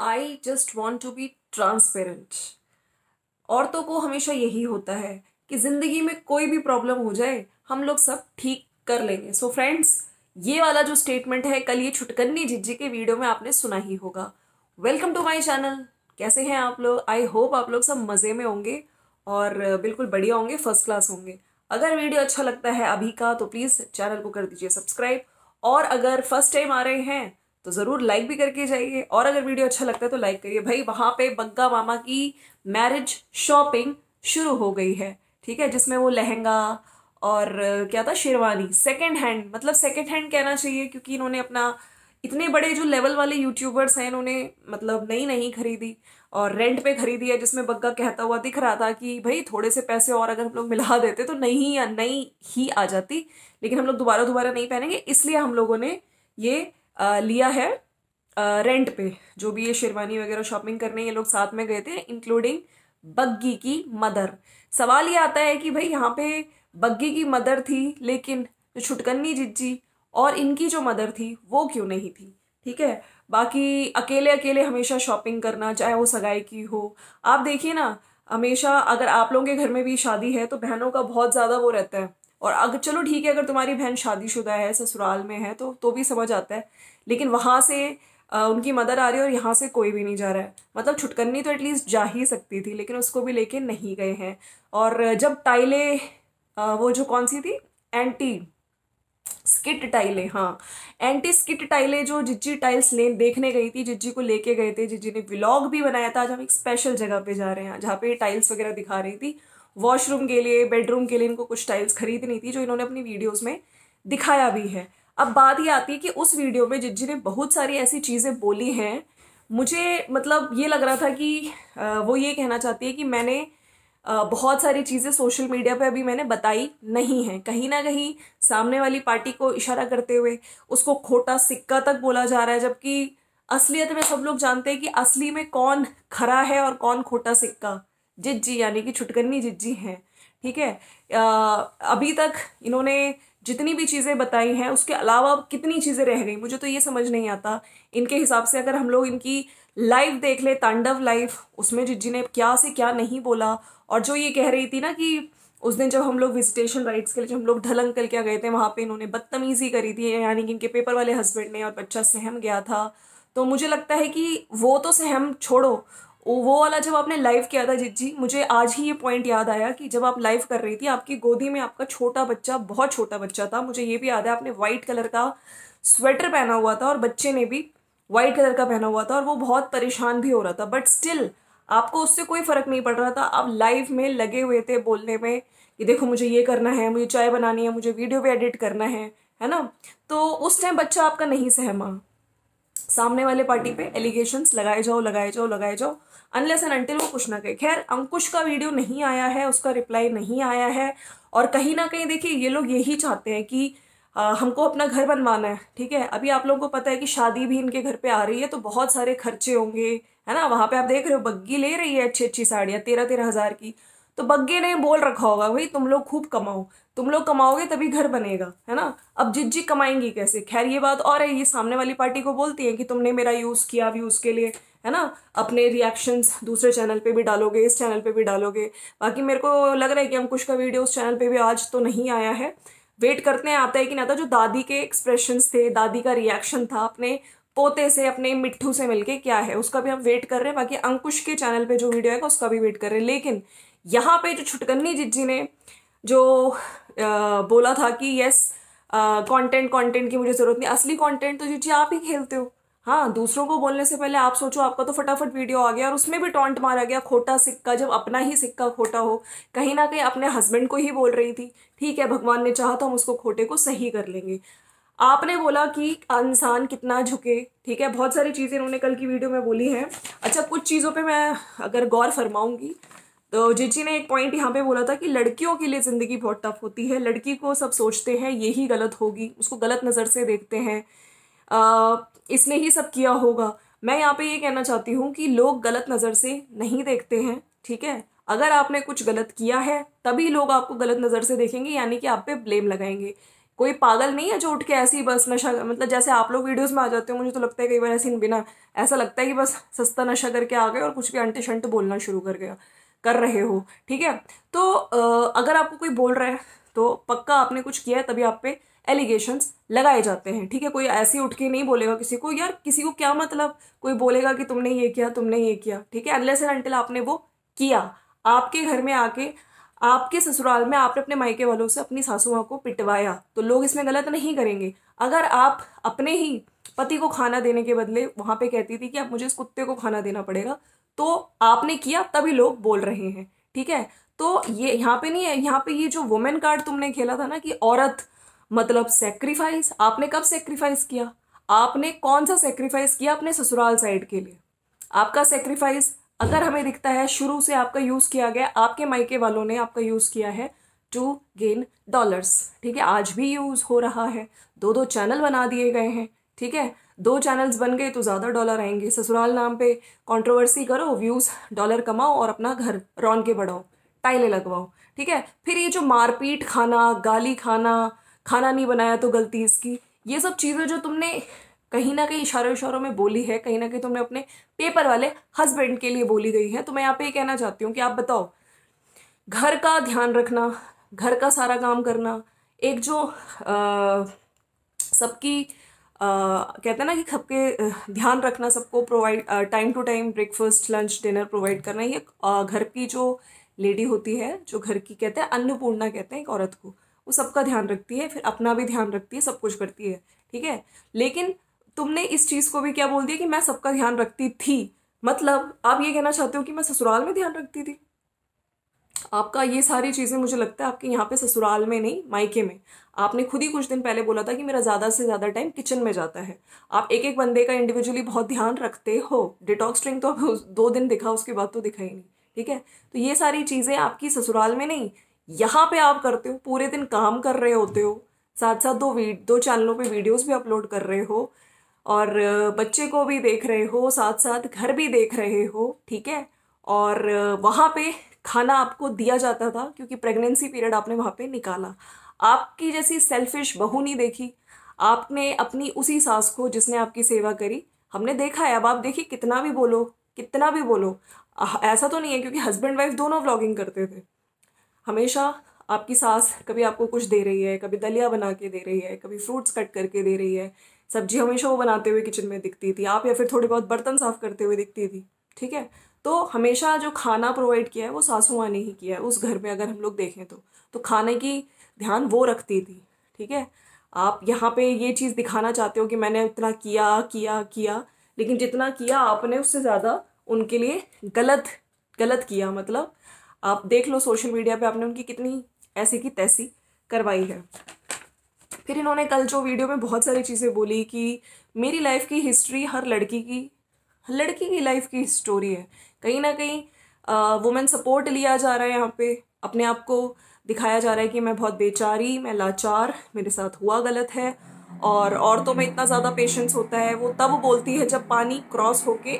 I just want to be transparent औरतों को हमेशा यही होता है कि ज़िंदगी में कोई भी प्रॉब्लम हो जाए हम लोग सब ठीक कर लेंगे सो so फ्रेंड्स ये वाला जो स्टेटमेंट है कल ये छुटकन्नी जिज्जी के वीडियो में आपने सुना ही होगा वेलकम टू माई चैनल कैसे हैं आप लोग आई होप आप लोग सब मज़े में होंगे और बिल्कुल बढ़िया होंगे फर्स्ट क्लास होंगे अगर वीडियो अच्छा लगता है अभी का तो प्लीज़ चैनल को कर दीजिए सब्सक्राइब और अगर फर्स्ट टाइम आ रहे हैं तो ज़रूर लाइक भी करके जाइए और अगर वीडियो अच्छा लगता है तो लाइक करिए भाई वहाँ पे बग्गा मामा की मैरिज शॉपिंग शुरू हो गई है ठीक है जिसमें वो लहंगा और क्या था शेरवानी सेकेंड हैंड मतलब सेकेंड हैंड कहना चाहिए क्योंकि इन्होंने अपना इतने बड़े जो लेवल वाले यूट्यूबर्स हैं इन्होंने मतलब नई नहीं खरीदी और रेंट पे खरीदी है जिसमें बग्गा कहता हुआ दिख रहा था कि भाई थोड़े से पैसे और अगर हम लोग मिला देते तो नहीं या नई ही आ जाती लेकिन हम लोग दोबारा दोबारा नहीं पहनेंगे इसलिए हम लोगों ने ये लिया है रेंट पे जो भी ये शेरवानी वगैरह शॉपिंग करने ये लोग साथ में गए थे इंक्लूडिंग बग्गी की मदर सवाल ये आता है कि भाई यहाँ पे बग्गी की मदर थी लेकिन जो छुटकन्नी जिज्जी और इनकी जो मदर थी वो क्यों नहीं थी ठीक है बाकी अकेले अकेले हमेशा शॉपिंग करना चाहे वो सगाई की हो आप देखिए ना हमेशा अगर आप लोगों के घर में भी शादी है तो बहनों का बहुत ज़्यादा वो रहता है और अगर चलो ठीक है अगर तुम्हारी बहन शादीशुदा है ससुराल में है तो तो भी समझ आता है लेकिन वहाँ से आ, उनकी मदर आ रही है और यहाँ से कोई भी नहीं जा रहा है मतलब छुटकन्नी तो एटलीस्ट जा ही सकती थी लेकिन उसको भी लेके नहीं गए हैं और जब टाइले वो जो कौन सी थी एंटी स्किट टाइलें हाँ एंटी स्किट टाइलें जो जिज्जी टाइल्स ले देखने गई थी जिज्जी को लेके गए थे जिज्जी ने व्लॉग भी बनाया था आज हम एक स्पेशल जगह पे जा रहे हैं जहाँ पे टाइल्स वगैरह दिखा रही थी वॉशरूम के लिए बेडरूम के लिए इनको कुछ टाइल्स खरीदनी थी जो इन्होंने अपनी वीडियोज़ में दिखाया भी है अब बात ये आती है कि उस वीडियो में जिज्जी ने बहुत सारी ऐसी चीज़ें बोली हैं मुझे मतलब ये लग रहा था कि वो ये कहना चाहती है कि मैंने बहुत सारी चीज़ें सोशल मीडिया पे अभी मैंने बताई नहीं है कहीं ना कहीं सामने वाली पार्टी को इशारा करते हुए उसको खोटा सिक्का तक बोला जा रहा है जबकि असलियत में सब लोग जानते हैं कि असली में कौन खरा है और कौन खोटा सिक्का जिज्जी यानी कि छुटकन्नी जिज्जी हैं ठीक है आ, अभी तक इन्होंने जितनी भी चीज़ें बताई हैं उसके अलावा कितनी चीज़ें रह गई मुझे तो ये समझ नहीं आता इनके हिसाब से अगर हम लोग इनकी लाइव देख ले तांडव लाइव उसमें जिज्जी ने क्या से क्या नहीं बोला और जो ये कह रही थी ना कि उस दिन जब हम लोग विजिटेशन राइट्स के लिए जब हम लोग ढलंग कल क्या गए थे वहाँ पे इन्होंने बदतमीज़ी करी थी यानी कि इनके पेपर वाले हस्बैंड ने और बच्चा सहम गया था तो मुझे लगता है कि वो तो सहम छोड़ो वो वाला जब आपने लाइव किया था जीत जी मुझे आज ही ये पॉइंट याद आया कि जब आप लाइव कर रही थी आपकी गोदी में आपका छोटा बच्चा बहुत छोटा बच्चा था मुझे ये भी याद है आपने वाइट कलर का स्वेटर पहना हुआ था और बच्चे ने भी वाइट कलर का पहना हुआ था और वो बहुत परेशान भी हो रहा था बट स्टिल आपको उससे कोई फ़र्क नहीं पड़ रहा था आप लाइव में लगे हुए थे बोलने में कि देखो मुझे ये करना है मुझे चाय बनानी है मुझे वीडियो भी एडिट करना है है ना तो उस टाइम बच्चा आपका नहीं सहमा सामने वाले पार्टी पे एलिगेशंस लगाए जाओ लगाए जाओ लगाए जाओ अनलेस एंड अंटिल वो कुछ ना कहे खैर अंकुश का वीडियो नहीं आया है उसका रिप्लाई नहीं आया है और कहीं ना कहीं देखिए ये लोग यही चाहते हैं कि आ, हमको अपना घर बनवाना है ठीक है अभी आप लोगों को पता है कि शादी भी इनके घर पे आ रही है तो बहुत सारे खर्चे होंगे है ना वहाँ पे आप देख रहे हो बग्गी ले रही है अच्छी अच्छी साड़ियाँ तेरह तेरह हज़ार की तो बग्गे ने बोल रखा होगा भाई तुम लोग खूब कमाओ तुम लोग कमाओगे तभी घर बनेगा है ना अब जिज्जी कमाएंगी कैसे खैर ये बात और है ये सामने वाली पार्टी को बोलती है कि तुमने मेरा यूज़ किया व्यूज़ के लिए है ना अपने रिएक्शंस दूसरे चैनल पे भी डालोगे इस चैनल पे भी डालोगे बाकी मेरे को लग रहा है कि हम कुछ का वीडियो उस चैनल पे भी आज तो नहीं आया है वेट करते हैं आता है कि नहीं आता जो दादी के एक्सप्रेशंस थे दादी का रिएक्शन था अपने पोते से अपने मिट्ठू से मिलके क्या है उसका भी हम वेट कर रहे हैं बाकी अंकुश के चैनल पे जो वीडियो आएगा उसका भी वेट कर रहे हैं लेकिन यहाँ पे जो छुटकन्नी जिज्जी ने जो आ, बोला था कि यस कंटेंट कंटेंट की मुझे ज़रूरत नहीं असली कंटेंट तो जिज्जी आप ही खेलते हो हाँ दूसरों को बोलने से पहले आप सोचो आपका तो फटाफट वीडियो आ गया और उसमें भी टॉन्ट मारा गया खोटा सिक्का जब अपना ही सिक्का खोटा हो कहीं ना कहीं अपने हस्बैंड को ही बोल रही थी ठीक है भगवान ने चाहा तो हम उसको खोटे को सही कर लेंगे आपने बोला कि इंसान कितना झुके ठीक है बहुत सारी चीज़ें उन्होंने कल की वीडियो में बोली हैं अच्छा कुछ चीज़ों पे मैं अगर गौर फरमाऊंगी तो जीजी ने एक पॉइंट यहाँ पे बोला था कि लड़कियों के लिए ज़िंदगी बहुत टफ होती है लड़की को सब सोचते हैं ये ही गलत होगी उसको गलत नज़र से देखते हैं इसने ही सब किया होगा मैं यहाँ पे ये कहना चाहती हूँ कि लोग गलत नज़र से नहीं देखते हैं ठीक है अगर आपने कुछ गलत किया है तभी लोग आपको गलत नज़र से देखेंगे यानी कि आप पे ब्लेम लगाएंगे कोई पागल नहीं है जो उठ के ऐसी बस नशा मतलब जैसे आप लोग वीडियोस में आ जाते हो मुझे तो लगता है कई बार ऐसे बिना ऐसा लगता है कि बस सस्ता नशा करके आ गए और कुछ भी अंटे शंट बोलना शुरू कर गया कर रहे हो ठीक है तो अगर आपको कोई बोल रहा है तो पक्का आपने कुछ किया है तभी आप पे एलिगेशंस लगाए जाते हैं ठीक है कोई ऐसे उठ के नहीं बोलेगा किसी को यार किसी को क्या मतलब कोई बोलेगा कि तुमने ये किया तुमने ये किया ठीक है अनलेस एंड अनटिल आपने वो किया आपके घर में आके आपके ससुराल में आपने अपने मायके वालों से अपनी सासू माँ को पिटवाया तो लोग इसमें गलत नहीं करेंगे अगर आप अपने ही पति को खाना देने के बदले वहाँ पे कहती थी कि आप मुझे इस कुत्ते को खाना देना पड़ेगा तो आपने किया तभी लोग बोल रहे हैं ठीक है तो ये यहाँ पे नहीं है यहाँ पे ये जो वुमेन कार्ड तुमने खेला था ना कि औरत मतलब सेक्रीफाइस आपने कब सेक्रीफाइस किया आपने कौन सा सेक्रीफाइस किया अपने ससुराल साइड के लिए आपका सेक्रीफाइस अगर हमें दिखता है शुरू से आपका यूज़ किया गया आपके मायके वालों ने आपका यूज़ किया है टू गेन डॉलर्स ठीक है आज भी यूज़ हो रहा है दो दो चैनल बना दिए गए हैं ठीक है दो चैनल्स बन गए तो ज़्यादा डॉलर आएंगे ससुराल नाम पे कंट्रोवर्सी करो व्यूज़ डॉलर कमाओ और अपना घर रौन के बढ़ाओ टाइलें लगवाओ ठीक है फिर ये जो मारपीट खाना गाली खाना खाना नहीं बनाया तो गलती इसकी ये सब चीज़ें जो तुमने कहीं ना कहीं इशारों इशारों में बोली है कहीं ना कहीं तुमने अपने पेपर वाले हस्बैंड के लिए बोली गई है तो मैं यहाँ पे ये कहना चाहती हूँ कि आप बताओ घर का ध्यान रखना घर का सारा काम करना एक जो सबकी कहते हैं ना कि सबके ध्यान रखना सबको provide time to time breakfast lunch dinner provide करना ये घर की जो लेडी होती है जो घर की कहते हैं अन्नपूर्णा कहते हैं एक औरत को वो सबका ध्यान रखती है फिर अपना भी ध्यान रखती है सब कुछ करती है ठीक है लेकिन तुमने इस चीज़ को भी क्या बोल दिया कि मैं सबका ध्यान रखती थी मतलब आप ये कहना चाहते हो कि मैं ससुराल में ध्यान रखती थी आपका ये सारी चीज़ें मुझे लगता है आपके यहाँ पे ससुराल में नहीं मायके में आपने खुद ही कुछ दिन पहले बोला था कि मेरा ज़्यादा से ज़्यादा टाइम किचन में जाता है आप एक एक बंदे का इंडिविजुअली बहुत ध्यान रखते हो डिटॉक्स ड्रिंक तो अब दो दिन दिखा उसके बाद तो दिखा ही नहीं ठीक है तो ये सारी चीज़ें आपकी ससुराल में नहीं यहाँ पे आप करते हो पूरे दिन काम कर रहे होते हो साथ साथ दो दो चैनलों पे वीडियोस भी अपलोड कर रहे हो और बच्चे को भी देख रहे हो साथ साथ घर भी देख रहे हो ठीक है और वहाँ पे खाना आपको दिया जाता था क्योंकि प्रेगनेंसी पीरियड आपने वहाँ पे निकाला आपकी जैसी सेल्फिश बहू नहीं देखी आपने अपनी उसी सास को जिसने आपकी सेवा करी हमने देखा है अब आप देखिए कितना भी बोलो कितना भी बोलो ऐसा तो नहीं है क्योंकि हस्बैंड वाइफ दोनों व्लॉगिंग करते थे हमेशा आपकी सास कभी आपको कुछ दे रही है कभी दलिया बना के दे रही है कभी फ्रूट्स कट करके दे रही है सब्जी हमेशा वो बनाते हुए किचन में दिखती थी आप या फिर थोड़े बहुत बर्तन साफ करते हुए दिखती थी ठीक है तो हमेशा जो खाना प्रोवाइड किया है वो सासू माँ ने ही किया है उस घर में अगर हम लोग देखें तो तो खाने की ध्यान वो रखती थी ठीक है आप यहाँ पे ये चीज़ दिखाना चाहते हो कि मैंने इतना किया किया किया लेकिन जितना किया आपने उससे ज़्यादा उनके लिए गलत गलत किया मतलब आप देख लो सोशल मीडिया पे आपने उनकी कितनी ऐसी की तैसी करवाई है फिर इन्होंने कल जो वीडियो में बहुत सारी चीज़ें बोली कि मेरी लाइफ की हिस्ट्री हर लड़की की लड़की की लाइफ की स्टोरी है कहीं ना कहीं वुमेन सपोर्ट लिया जा रहा है यहाँ पे अपने आप को दिखाया जा रहा है कि मैं बहुत बेचारी मैं लाचार मेरे साथ हुआ गलत है और औरतों में इतना ज़्यादा पेशेंस होता है वो तब बोलती है जब पानी क्रॉस होके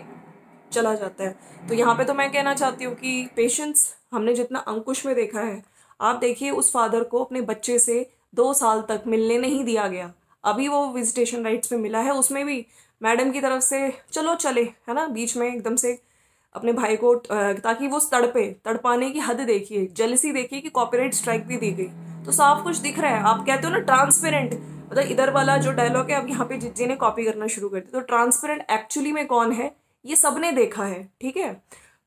चला जाता है तो यहाँ पे तो मैं कहना चाहती हूँ कि पेशेंस हमने जितना अंकुश में देखा है आप देखिए उस फादर को अपने बच्चे से दो साल तक मिलने नहीं दिया गया अभी वो विजिटेशन राइट्स पे मिला है उसमें भी मैडम की तरफ से चलो चले है ना बीच में एकदम से अपने भाई को ताकि वो तड़पे तड़पाने की हद देखिए जलसी देखिए कि कॉपीराइट स्ट्राइक भी दी गई तो साफ कुछ दिख रहा है आप कहते हो ना ट्रांसपेरेंट मतलब तो इधर वाला जो डायलॉग है अब यहाँ पे जिज्जी ने कॉपी करना शुरू कर दिया तो ट्रांसपेरेंट एक्चुअली में कौन है ये सबने देखा है ठीक है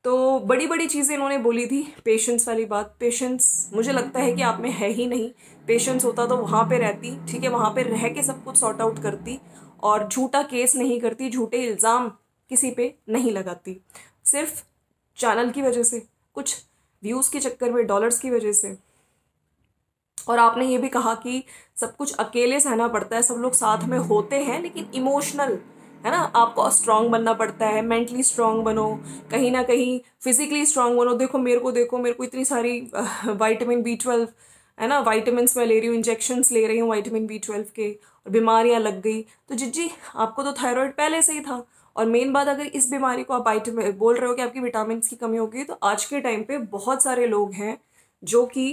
तो बड़ी बड़ी चीज़ें इन्होंने बोली थी पेशेंस वाली बात पेशेंस मुझे लगता है कि आप में है ही नहीं पेशेंस होता तो वहाँ पे रहती ठीक है वहाँ पे रह के सब कुछ सॉर्ट आउट करती और झूठा केस नहीं करती झूठे इल्ज़ाम किसी पे नहीं लगाती सिर्फ चैनल की वजह से कुछ व्यूज़ के चक्कर में डॉलर्स की वजह से और आपने ये भी कहा कि सब कुछ अकेले सहना पड़ता है सब लोग साथ में होते हैं लेकिन इमोशनल है ना आपको स्ट्रांग बनना पड़ता है मेंटली स्ट्रांग बनो कहीं ना कहीं फिजिकली स्ट्रांग बनो देखो मेरे को देखो मेरे को इतनी सारी वाइटामिन बी ट्वेल्व है ना वाइटमिन मैं ले रही हूँ इंजेक्शन्स ले रही हूँ वाइटामिन बी ट्वेल्व के और बीमारियाँ लग गई तो जिज्जी आपको तो थायराइड पहले से ही था और मेन बात अगर इस बीमारी को आप वाइटमिन बोल रहे हो कि आपकी विटामिन की कमी होगी तो आज के टाइम पे बहुत सारे लोग हैं जो कि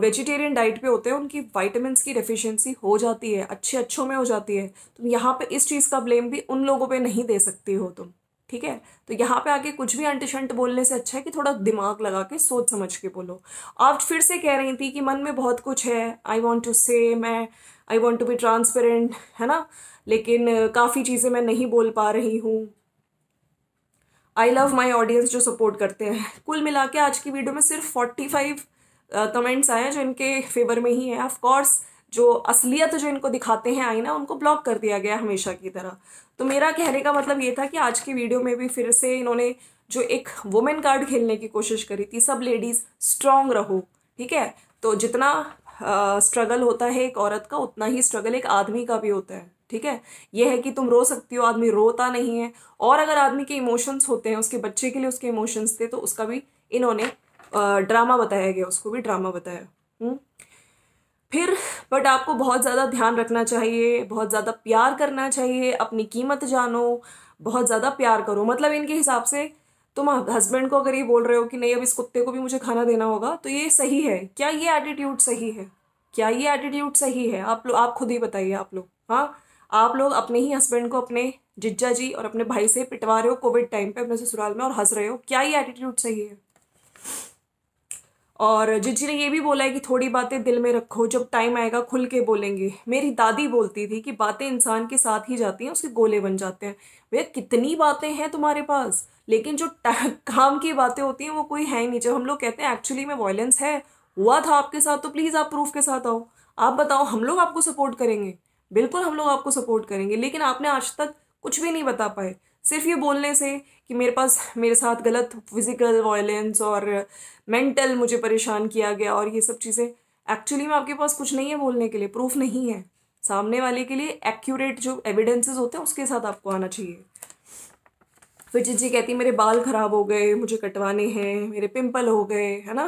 वेजिटेरियन डाइट पे होते हैं उनकी वाइटामस की डिफिशेंसी हो जाती है अच्छे अच्छों में हो जाती है तुम यहाँ पे इस चीज़ का ब्लेम भी उन लोगों पे नहीं दे सकती हो तुम ठीक है तो यहाँ पे आके कुछ भी अंट शंट बोलने से अच्छा है कि थोड़ा दिमाग लगा के सोच समझ के बोलो आप फिर से कह रही थी कि मन में बहुत कुछ है आई वॉन्ट टू से मैं I want to be transparent है ना लेकिन काफ़ी चीज़ें मैं नहीं बोल पा रही हूँ आई लव माई ऑडियंस जो सपोर्ट करते हैं कुल मिला के आज की वीडियो में सिर्फ फोर्टी फाइव कमेंट्स आए हैं जो इनके फेवर में ही है ऑफकोर्स जो असलियत जो इनको दिखाते हैं आईना उनको ब्लॉक कर दिया गया हमेशा की तरह तो मेरा कहने का मतलब ये था कि आज की वीडियो में भी फिर से इन्होंने जो एक वुमेन कार्ड खेलने की कोशिश करी थी सब लेडीज़ स्ट्रांग रहो ठीक है तो जितना स्ट्रगल uh, होता है एक औरत का उतना ही स्ट्रगल एक आदमी का भी होता है ठीक है यह है कि तुम रो सकती हो आदमी रोता नहीं है और अगर आदमी के इमोशंस होते हैं उसके बच्चे के लिए उसके इमोशंस थे तो उसका भी इन्होंने ड्रामा बताया गया उसको भी ड्रामा बताया हुँ? हम्म? फिर बट आपको बहुत ज़्यादा ध्यान रखना चाहिए बहुत ज़्यादा प्यार करना चाहिए अपनी कीमत जानो बहुत ज़्यादा प्यार करो मतलब इनके हिसाब से तुम हस्बैंड को अगर ये बोल रहे हो कि नहीं अब इस कुत्ते को भी मुझे खाना देना होगा तो ये सही है क्या ये एटीट्यूड सही है क्या ये एटीट्यूड सही है आप लोग आप खुद ही बताइए आप लोग हाँ आप लोग अपने ही हस्बैंड को अपने जिज्जा जी और अपने भाई से पिटवा रहे हो कोविड टाइम पे अपने ससुराल में और हंस रहे हो क्या ये एटीट्यूड सही है और जिजी ने ये भी बोला है कि थोड़ी बातें दिल में रखो जब टाइम आएगा खुल के बोलेंगे मेरी दादी बोलती थी कि बातें इंसान के साथ ही जाती हैं उसके गोले बन जाते हैं भैया कितनी बातें हैं तुम्हारे पास लेकिन जो काम की बातें होती हैं वो कोई है नहीं जब हम लोग कहते हैं एक्चुअली में वॉयलेंस है हुआ था आपके साथ तो प्लीज़ आप प्रूफ के साथ आओ आप बताओ हम लोग आपको सपोर्ट करेंगे बिल्कुल हम लोग आपको सपोर्ट करेंगे लेकिन आपने आज तक कुछ भी नहीं बता पाए सिर्फ ये बोलने से कि मेरे पास मेरे साथ गलत फिज़िकल वायलेंस और मेंटल मुझे परेशान किया गया और ये सब चीज़ें एक्चुअली में आपके पास कुछ नहीं है बोलने के लिए प्रूफ नहीं है सामने वाले के लिए एक्यूरेट जो एविडेंसेस होते हैं उसके साथ आपको आना चाहिए फिर जी कहती मेरे बाल खराब हो गए मुझे कटवाने हैं मेरे पिंपल हो गए है ना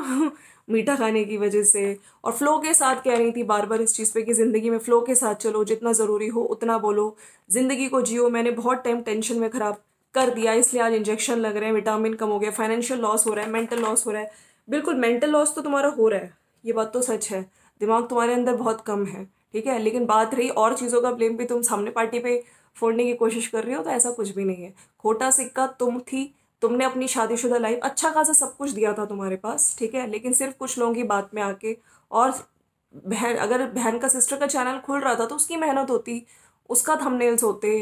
मीठा खाने की वजह से और फ्लो के साथ कह रही थी बार बार इस चीज़ पे कि ज़िंदगी में फ़्लो के साथ चलो जितना ज़रूरी हो उतना बोलो ज़िंदगी को जियो मैंने बहुत टाइम टेंशन में ख़राब कर दिया इसलिए आज इंजेक्शन लग रहे हैं विटामिन कम हो गया फाइनेंशियल लॉस हो रहा है मेंटल लॉस हो रहा है बिल्कुल मेंटल लॉस तो तुम्हारा हो रहा है ये बात तो सच है दिमाग तुम्हारे अंदर बहुत कम है ठीक है लेकिन बात रही और चीज़ों का ब्लेम भी तुम सामने पार्टी पे फोड़ने की कोशिश कर रही हो तो ऐसा कुछ भी नहीं है खोटा सिक्का तुम थी तुमने अपनी शादीशुदा लाइफ अच्छा खासा सब कुछ दिया था तुम्हारे पास ठीक है लेकिन सिर्फ कुछ लोगों की बात में आके और बहन अगर बहन का सिस्टर का चैनल खुल रहा था तो उसकी मेहनत होती उसका थंबनेल्स होते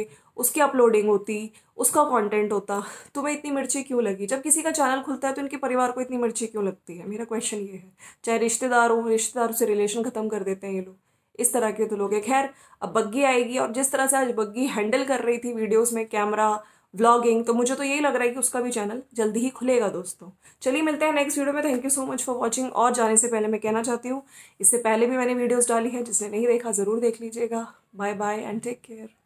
उसकी अपलोडिंग होती उसका कंटेंट होता तुम्हें इतनी मिर्ची क्यों लगी जब किसी का चैनल खुलता है तो इनके परिवार को इतनी मिर्ची क्यों लगती है मेरा क्वेश्चन ये है चाहे रिश्तेदार हो रिश्तेदार से रिलेशन ख़त्म कर देते हैं ये लोग इस तरह के तो लोग हैं खैर अब बग्गी आएगी और जिस तरह से आज बग्गी हैंडल कर रही थी वीडियोस में कैमरा व्लॉगिंग तो मुझे तो यही लग रहा है कि उसका भी चैनल जल्दी ही खुलेगा दोस्तों चलिए मिलते हैं नेक्स्ट वीडियो में thank you so much for watching और जाने से पहले मैं कहना चाहती हूँ इससे पहले भी मैंने वीडियोज़ डाली है जिसने नहीं देखा ज़रूर देख लीजिएगा bye bye and take care